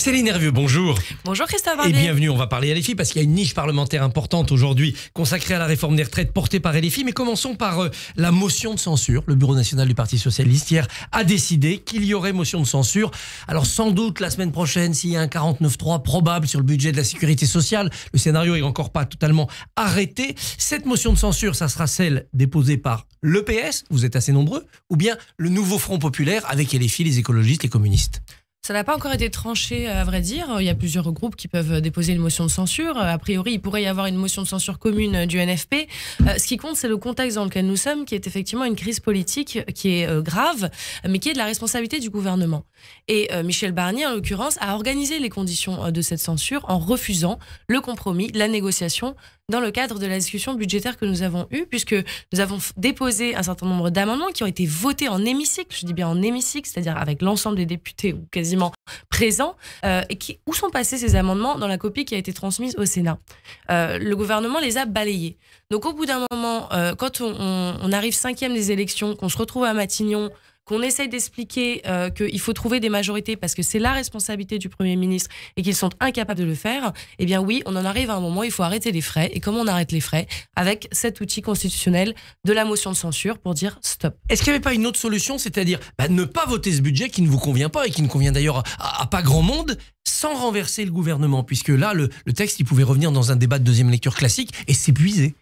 Céline Nervieux, bonjour. Bonjour Christophe Et bienvenue, on va parler à l'EFI parce qu'il y a une niche parlementaire importante aujourd'hui consacrée à la réforme des retraites portée par l'EFI. Mais commençons par euh, la motion de censure. Le Bureau national du Parti socialiste hier a décidé qu'il y aurait motion de censure. Alors sans doute la semaine prochaine, s'il y a un 49-3 probable sur le budget de la sécurité sociale, le scénario est encore pas totalement arrêté. Cette motion de censure, ça sera celle déposée par le PS, vous êtes assez nombreux, ou bien le nouveau Front populaire avec l'EFI, les écologistes, les communistes. Ça n'a pas encore été tranché, à vrai dire. Il y a plusieurs groupes qui peuvent déposer une motion de censure. A priori, il pourrait y avoir une motion de censure commune du NFP. Euh, ce qui compte, c'est le contexte dans lequel nous sommes, qui est effectivement une crise politique qui est euh, grave, mais qui est de la responsabilité du gouvernement. Et euh, Michel Barnier, en l'occurrence, a organisé les conditions de cette censure en refusant le compromis, la négociation, dans le cadre de la discussion budgétaire que nous avons eue, puisque nous avons déposé un certain nombre d'amendements qui ont été votés en hémicycle, je dis bien en hémicycle, c'est-à-dire avec l'ensemble des députés ou quasiment présents présent. Euh, et où sont passés ces amendements dans la copie qui a été transmise au Sénat euh, Le gouvernement les a balayés. Donc au bout d'un moment, euh, quand on arrive cinquième des élections, qu'on se retrouve à Matignon, qu'on essaye d'expliquer euh, qu'il faut trouver des majorités parce que c'est la responsabilité du Premier ministre et qu'ils sont incapables de le faire, eh bien oui, on en arrive à un moment, il faut arrêter les frais. Et comment on arrête les frais Avec cet outil constitutionnel de la motion de censure pour dire stop. Est-ce qu'il n'y avait pas une autre solution, c'est-à-dire bah, ne pas voter ce budget qui ne vous convient pas et qui ne convient d'ailleurs à, pas grand monde, sans renverser le gouvernement, puisque là, le, texte, il pouvait revenir dans un débat de deuxième lecture classique et s'épuiser.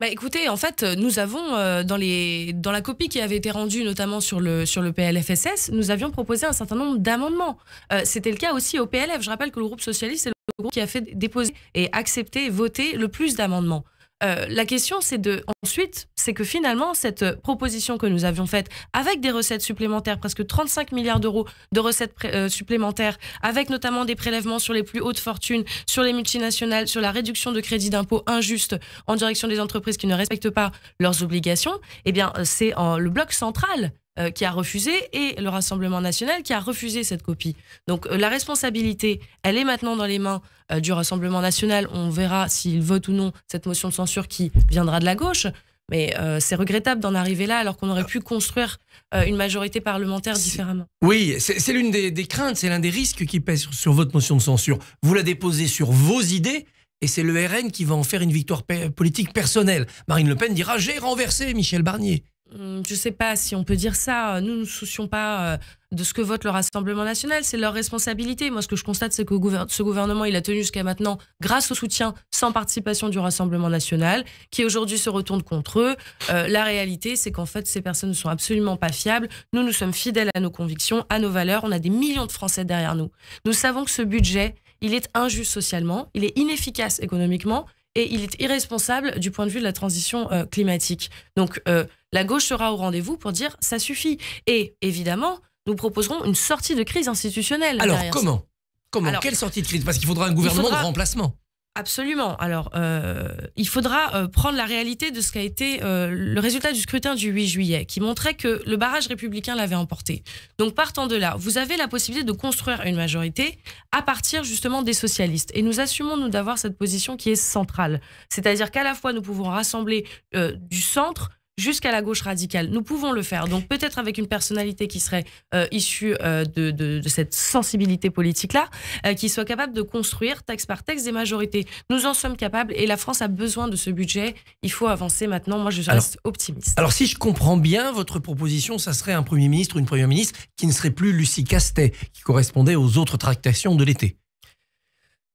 Bah écoutez, en fait, euh, nous avons euh, dans les dans la copie qui avait été rendue notamment sur le sur le PLFSS, nous avions proposé un certain nombre d'amendements. Euh, c'était le cas aussi au PLF. Je rappelle que le groupe socialiste est le groupe qui a fait déposer et accepter, voter le plus d'amendements. Euh, la question, c'est de. Ensuite, c'est que finalement, cette euh, proposition que nous avions faite, avec des recettes supplémentaires, presque 35 milliards d'euros de recettes euh, supplémentaires, avec notamment des prélèvements sur les plus hautes fortunes, sur les multinationales, sur la réduction de crédits d'impôt injuste en direction des entreprises qui ne respectent pas leurs obligations, eh bien, c'est le bloc central euh, qui a refusé et le Rassemblement national qui a refusé cette copie. Donc euh, la responsabilité, elle est maintenant dans les mains euh, du Rassemblement national. On verra s'il vote ou non cette motion de censure qui viendra de la gauche. Mais c'est regrettable d'en arriver là alors qu'on aurait pu construire une majorité parlementaire différemment. Oui, c'est l'une des, craintes, c'est l'un des risques qui pèse sur, sur votre motion de censure. Vous la déposez sur vos idées, et c'est le RN qui va en faire une victoire politique personnelle. Marine Le Pen dira J'ai renversé Michel Barnier. Hum, je ne sais pas si on peut dire ça. Nous ne nous soucions pas euh, de ce que vote le Rassemblement national. C'est leur responsabilité. Moi, ce que je constate, c'est que ce gouvernement, il a tenu jusqu'à maintenant grâce au soutien sans participation du Rassemblement national, qui aujourd'hui se retourne contre eux. Euh, la réalité, c'est qu'en fait, ces personnes ne sont absolument pas fiables. Nous, nous sommes fidèles à nos convictions, à nos valeurs. On a des millions de Français derrière nous. Nous savons que ce budget, il est injuste socialement, il est inefficace économiquement, et il est irresponsable du point de vue de la transition euh, climatique. Donc euh, la gauche sera au rendez-vous pour dire ça suffit. Et évidemment, nous proposerons une sortie de crise institutionnelle. Alors comment Comment Quelle sortie de crise Parce qu'il faudra un gouvernement de remplacement. Absolument. Alors, euh, il faudra euh, prendre la réalité de ce qu'a été euh, le résultat du scrutin du 8 juillet, qui montrait que le barrage républicain l'avait emporté. Donc, partant de là, vous avez la possibilité de construire une majorité à partir justement des socialistes. Et nous assumons, nous, d'avoir cette position qui est centrale. C'est-à-dire qu'à la fois, nous pouvons rassembler du centre, jusqu'à la gauche radicale. Nous pouvons le faire. Donc peut-être avec une personnalité qui serait euh, issue euh, de, cette sensibilité politique-là, euh, qui soit capable de construire texte par texte des majorités. Nous en sommes capables et la France a besoin de ce budget. Il faut avancer maintenant. Moi, je reste optimiste. Alors si je comprends bien, votre proposition, ça serait un Premier ministre ou une Première ministre qui ne serait plus Lucie Castet, qui correspondait aux autres tractations de l'été.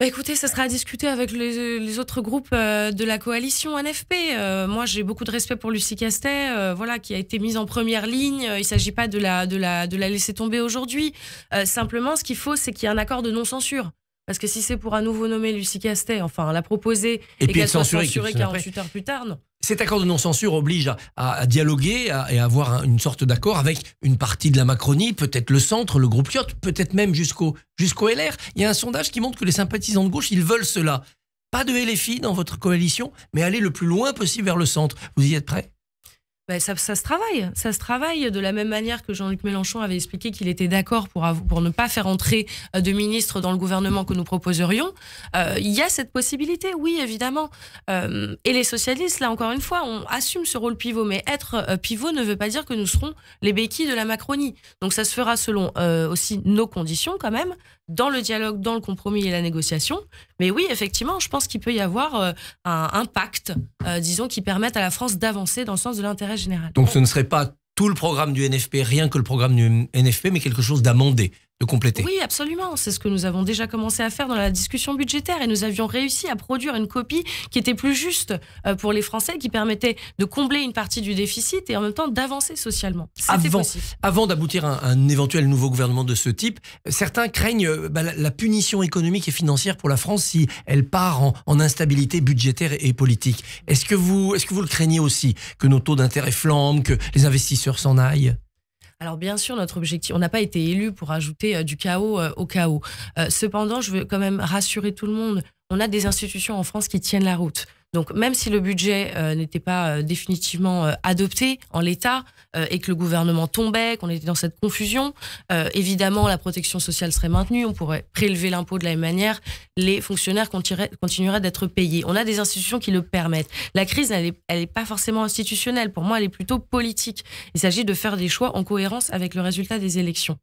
Bah, écoutez, ça sera à discuter avec les, autres groupes euh, de la coalition NFP. Euh, moi, j'ai beaucoup de respect pour Lucie Castet, euh, voilà, qui a été mise en première ligne. Il ne s'agit pas de la, laisser tomber aujourd'hui. simplement, ce qu'il faut, c'est qu'il y ait un accord de non-censure. Parce que si c'est pour à nouveau nommer Lucie Castet, enfin la proposer, et, et qu'elle soit censurée 48 heures plus tard, non. Cet accord de non-censure oblige à, dialoguer et à avoir une sorte d'accord avec une partie de la Macronie, peut-être le centre, le groupe Lyot, peut-être même jusqu'au jusqu'au LR. Il y a un sondage qui montre que les sympathisants de gauche, ils veulent cela. Pas de LFI dans votre coalition, mais aller le plus loin possible vers le centre. Vous y êtes prêts ben ça, se travaille. Ça se travaille de la même manière que Jean-Luc Mélenchon avait expliqué qu'il était d'accord pour, ne pas faire entrer euh, de ministres dans le gouvernement que nous proposerions. Euh, il y a cette possibilité, oui, évidemment. Euh, et les socialistes, là encore une fois, on assume ce rôle pivot, mais être pivot ne veut pas dire que nous serons les béquilles de la Macronie. Donc ça se fera selon aussi nos conditions quand même, dans le dialogue, dans le compromis et la négociation. Mais oui, effectivement, je pense qu'il peut y avoir euh, un, pacte, euh, disons, qui permette à la France d'avancer dans le sens de l'intérêt général. Donc ce ne serait pas tout le programme du NFP, rien que le programme du NFP, mais quelque chose d'amendé. Oui, absolument. C'est ce que nous avons déjà commencé à faire dans la discussion budgétaire et nous avions réussi à produire une copie qui était plus juste euh, pour les Français, qui permettait de combler une partie du déficit et en même temps d'avancer socialement. Avant, d'aboutir à un, éventuel nouveau gouvernement de ce type, certains craignent euh, bah, la, punition économique et financière pour la France si elle part en, instabilité budgétaire et politique. Est-ce que, est -ce que vous le craignez aussi, que nos taux d'intérêt flambent, que les investisseurs s'en aillent alors bien sûr, notre objectif, on n'a pas été élu pour ajouter euh, du chaos euh, au chaos. Euh, cependant, je veux quand même rassurer tout le monde. On a des institutions en France qui tiennent la route. Donc même si le budget euh, n'était pas euh, définitivement euh, adopté en l'état et que le gouvernement tombait, qu'on était dans cette confusion, évidemment la protection sociale serait maintenue, on pourrait prélever l'impôt de la même manière, les fonctionnaires continueraient d'être payés. On a des institutions qui le permettent. La crise, elle n'est pas forcément institutionnelle, pour moi elle est plutôt politique. Il s'agit de faire des choix en cohérence avec le résultat des élections.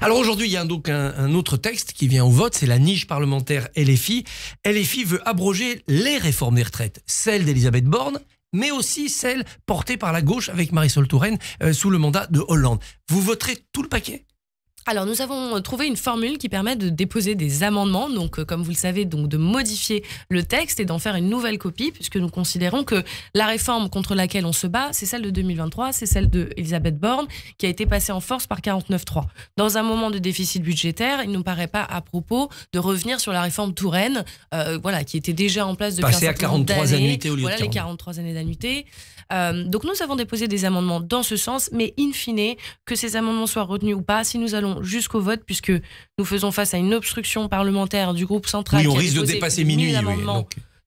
Alors aujourd'hui, il y a donc un, autre texte qui vient au vote, c'est la niche parlementaire LFI. LFI veut abroger les réformes des retraites, celles d'Elisabeth Borne, mais aussi celles portées par la gauche avec Marisol Touraine euh, sous le mandat de Hollande. Vous voterez tout le paquet alors nous avons trouvé une formule qui permet de déposer des amendements, donc euh, comme vous le savez, donc de modifier le texte et d'en faire une nouvelle copie, puisque nous considérons que la réforme contre laquelle on se bat, c'est celle de 2023, c'est celle d'Elisabeth Borne, qui a été passée en force par 49.3. Dans un moment de déficit budgétaire, il ne nous paraît pas à propos de revenir sur la réforme Touraine, euh, voilà, qui était déjà en place depuis Passer un certain à 43 années, au lieu de 43 années d'annuité. Euh, donc nous avons déposé des amendements dans ce sens, mais in fine, que ces amendements soient retenus ou pas, si nous allons jusqu'au vote, puisque nous faisons face à une obstruction parlementaire du groupe central. Oui, on risque de dépasser minuit. Oui,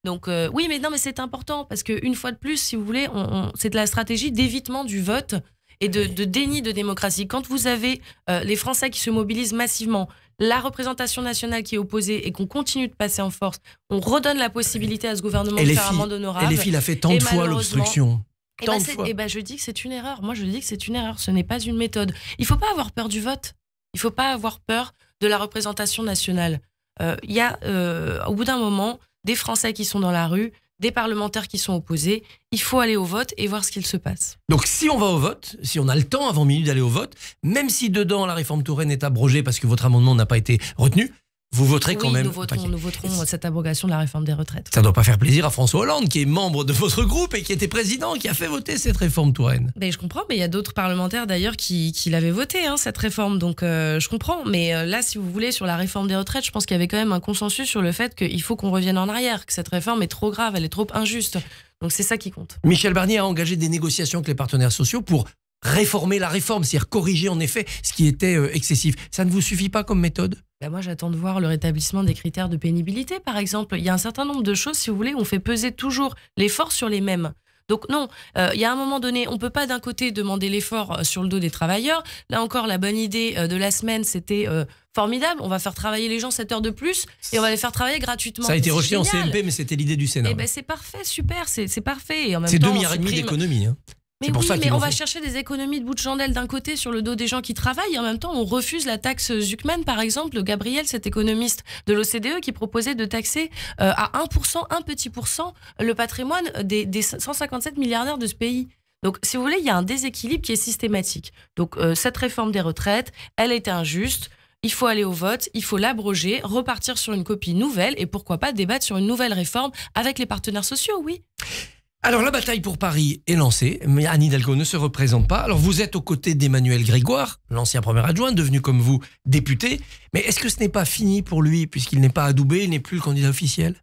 donc... Euh, oui, mais non, mais c'est important parce qu'une fois de plus, si vous voulez, c'est de la stratégie d'évitement du vote et de, déni de démocratie. Quand vous avez euh, les Français qui se mobilisent massivement, la représentation nationale qui est opposée et qu'on continue de passer en force, on redonne la possibilité à ce gouvernement de faire un honorable. Et les filles, il a fait tant de fois l'obstruction. Et eh et ben eh ben je dis que c'est une erreur. Moi, je dis que c'est une erreur. Ce n'est pas une méthode. Il faut pas avoir peur du vote. Il faut pas avoir peur de la représentation nationale. Euh, il y a, euh, au bout d'un moment, des Français qui sont dans la rue, des parlementaires qui sont opposés. Il faut aller au vote et voir ce qu'il se passe. Donc si on va au vote, si on a le temps avant minuit d'aller au vote, même si dedans la réforme Touraine est abrogée parce que votre amendement n'a pas été retenu, vous voterez quand même. Nous voterons, nous voterons euh, cette abrogation de la réforme des retraites. Ça ne doit pas faire plaisir à François Hollande, qui est membre de votre groupe et qui était président, qui a fait voter cette réforme Touraine. Ben, je comprends, mais il y a d'autres parlementaires d'ailleurs qui, l'avaient votée, hein, cette réforme. Donc euh, je comprends. Mais euh, là, si vous voulez, sur la réforme des retraites, je pense qu'il y avait quand même un consensus sur le fait qu'il faut qu'on revienne en arrière, que cette réforme est trop grave, elle est trop injuste. Donc c'est ça qui compte. Michel Barnier a engagé des négociations avec les partenaires sociaux pour réformer la réforme, c'est-à-dire corriger en effet ce qui était excessif. Ça ne vous suffit pas comme méthode bah, moi, j'attends de voir le rétablissement des critères de pénibilité, par exemple. Il y a un certain nombre de choses, si vous voulez, on fait peser toujours l'effort sur les mêmes. Donc non, euh, il y a un moment donné, on ne peut pas d'un côté demander l'effort euh, sur le dos des travailleurs. Là encore, la bonne idée euh, de la semaine, c'était formidable. On va faire travailler les gens 7 heures de plus et on va les faire travailler gratuitement. Ça a été rejeté en CMP, mais c'était l'idée du Sénat. Eh ben c'est parfait, super, c'est parfait. c'est demi milliards d'économies. Mais oui, mais on va chercher des économies de bout de chandelle d'un côté sur le dos des gens qui travaillent, et en même temps, on refuse la taxe Zucman, par exemple. Gabriel, cet économiste de l'OCDE, qui proposait de taxer euh, à 1%, un petit pourcent, le patrimoine des, 157 milliardaires de ce pays. Donc, si vous voulez, il y a un déséquilibre qui est systématique. Donc, euh, cette réforme des retraites, elle était injuste. Il faut aller au vote, il faut l'abroger, repartir sur une copie nouvelle et pourquoi pas débattre sur une nouvelle réforme avec les partenaires sociaux, oui. Alors la bataille pour Paris est lancée, mais Anne Hidalgo ne se représente pas. Alors vous êtes aux côtés d'Emmanuel Grégoire, l'ancien premier adjoint, devenu comme vous député, mais est-ce que ce n'est pas fini pour lui, puisqu'il n'est pas adoubé, il n'est plus le candidat officiel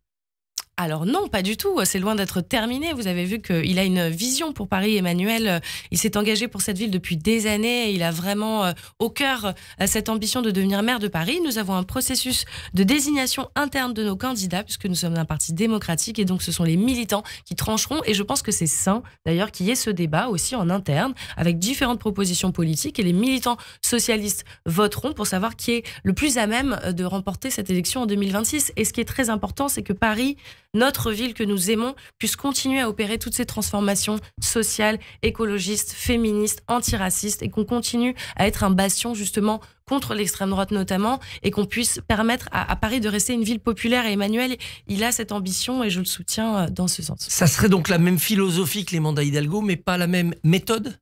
alors non, pas du tout. C'est loin d'être terminé. Vous avez vu qu'il a une vision pour Paris, Emmanuel. Il s'est engagé pour cette ville depuis des années. Il a vraiment euh, au cœur euh, cette ambition de devenir maire de Paris. Nous avons un processus de désignation interne de nos candidats, puisque nous sommes un parti démocratique, et donc ce sont les militants qui trancheront. Et je pense que c'est sain, d'ailleurs, qu'il y ait ce débat aussi en interne, avec différentes propositions politiques, et les militants socialistes voteront pour savoir qui est le plus à même euh, de remporter cette élection en 2026. Et ce qui est très important, c'est que Paris notre ville que nous aimons puisse continuer à opérer toutes ces transformations sociales, écologistes, féministes, antiracistes et qu'on continue à être un bastion justement contre l'extrême droite notamment et qu'on puisse permettre à, Paris de rester une ville populaire. Et Emmanuel, il a cette ambition et je le soutiens euh, dans ce sens. Ça serait donc la même philosophie que les mandats Hidalgo, mais pas la même méthode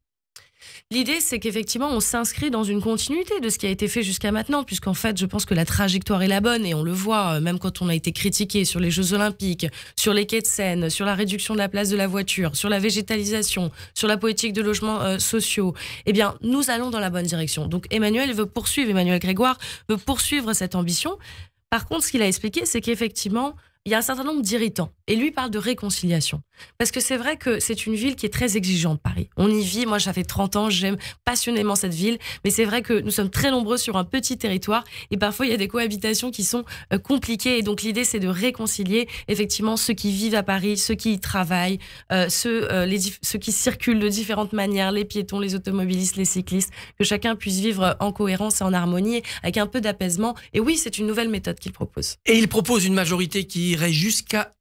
L'idée, c'est qu'effectivement, on s'inscrit dans une continuité de ce qui a été fait jusqu'à maintenant, puisqu'en fait, je pense que la trajectoire est la bonne, et on le voit, euh, même quand on a été critiqué sur les Jeux Olympiques, sur les quais de Seine, sur la réduction de la place de la voiture, sur la végétalisation, sur la politique de logements euh, sociaux. Eh bien, nous allons dans la bonne direction. Donc, Emmanuel veut poursuivre, Emmanuel Grégoire veut poursuivre cette ambition. Par contre, ce qu'il a expliqué, c'est qu'effectivement, il y a un certain nombre d'irritants et lui parle de réconciliation. Parce que c'est vrai que c'est une ville qui est très exigeante, Paris. On y vit, moi j'avais 30 ans, j'aime passionnément cette ville, mais c'est vrai que nous sommes très nombreux sur un petit territoire et parfois il y a des cohabitations qui sont euh, compliquées. Et donc l'idée c'est de réconcilier effectivement ceux qui vivent à Paris, ceux qui y travaillent, euh, ceux, euh, les, ceux qui circulent de différentes manières, les piétons, les automobilistes, les cyclistes, que chacun puisse vivre en cohérence et en harmonie, avec un peu d'apaisement. Et oui, c'est une nouvelle méthode qu'il propose. Et il propose une majorité qui irait jusqu'à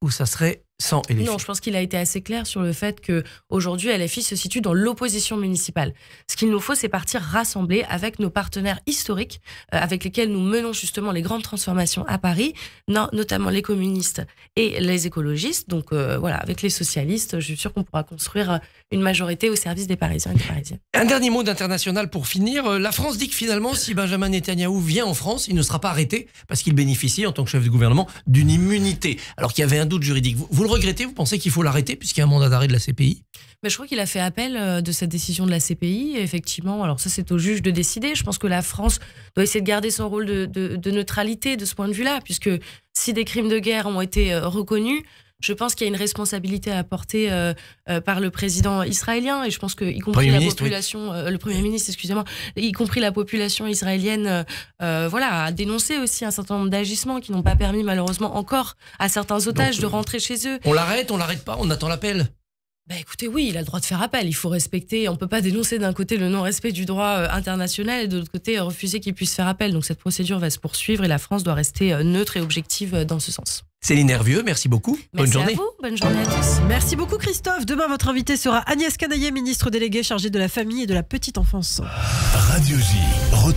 où ça serait non, je pense qu'il a été assez clair sur le fait que aujourd'hui LFI se situe dans l'opposition municipale. Ce qu'il nous faut, c'est partir rassembler avec nos partenaires historiques, euh, avec lesquels nous menons justement les grandes transformations à Paris, notamment les communistes et les écologistes. Donc euh, voilà, avec les socialistes, je suis sûr qu'on pourra construire euh, une majorité au service des Parisiens et des Un dernier mot d'international pour finir. La France dit que finalement, si Benjamin Netanyahu vient en France, il ne sera pas arrêté parce qu'il bénéficie en tant que chef de gouvernement d'une immunité, alors qu'il y avait un doute juridique. Vous regrettez Vous pensez qu'il faut l'arrêter puisqu'il y a un mandat d'arrêt de la CPI mais Je crois qu'il a fait appel euh, de cette décision de la CPI. effectivement, alors ça, c'est au juge de décider. Je pense que la France doit essayer de garder son rôle de neutralité de ce point de vue-là, puisque si des crimes de guerre ont été euh, reconnus, je pense qu'il y a une responsabilité à apporter euh, euh, par le président israélien et je pense que y compris la population, euh, le premier ministre, excusez-moi, y compris la population israélienne, voilà, a dénoncé aussi un certain nombre d'agissements qui n'ont pas permis malheureusement encore à certains otages de rentrer chez eux. On l'arrête, on l'arrête pas, on attend l'appel. Bah écoutez, oui, il a le droit de faire appel. Il faut respecter. On ne peut pas dénoncer d'un côté le non-respect du droit international et de l'autre côté refuser qu'il puisse faire appel. Donc cette procédure va se poursuivre et la France doit rester neutre et objective dans ce sens. Céline Nervieux, merci beaucoup. bonne journée. À bonne journée à tous. Merci beaucoup Christophe. Demain, votre invité sera Agnès Canaillet, ministre déléguée chargée de la famille et de la petite enfance. Radio J.